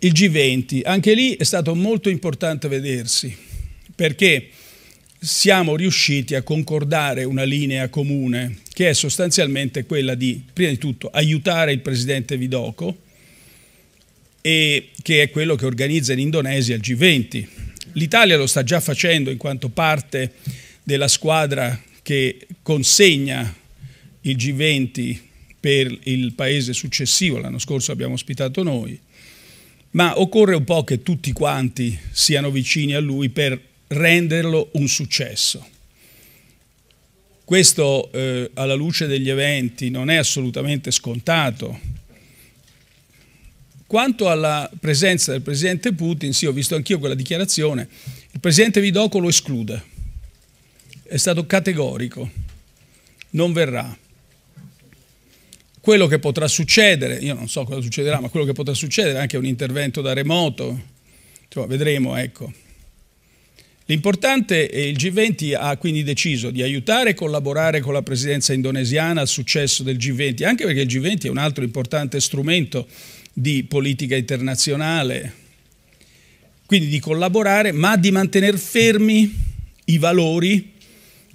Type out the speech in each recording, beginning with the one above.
il G20, anche lì è stato molto importante vedersi, perché siamo riusciti a concordare una linea comune che è sostanzialmente quella di, prima di tutto, aiutare il presidente Vidoco, e che è quello che organizza in Indonesia il G20. L'Italia lo sta già facendo in quanto parte della squadra che consegna il G20 per il paese successivo, l'anno scorso abbiamo ospitato noi ma occorre un po' che tutti quanti siano vicini a lui per renderlo un successo. Questo eh, alla luce degli eventi non è assolutamente scontato. Quanto alla presenza del presidente Putin, sì, ho visto anch'io quella dichiarazione, il presidente Vidocco lo esclude, è stato categorico, non verrà quello che potrà succedere, io non so cosa succederà, ma quello che potrà succedere è anche un intervento da remoto, cioè, vedremo, ecco. L'importante è che il G20 ha quindi deciso di aiutare e collaborare con la presidenza indonesiana al successo del G20, anche perché il G20 è un altro importante strumento di politica internazionale, quindi di collaborare, ma di mantenere fermi i valori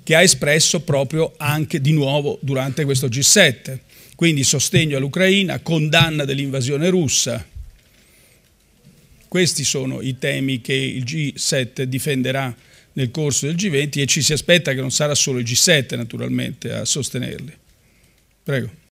che ha espresso proprio anche di nuovo durante questo G7. Quindi sostegno all'Ucraina, condanna dell'invasione russa. Questi sono i temi che il G7 difenderà nel corso del G20 e ci si aspetta che non sarà solo il G7 naturalmente a sostenerli. Prego.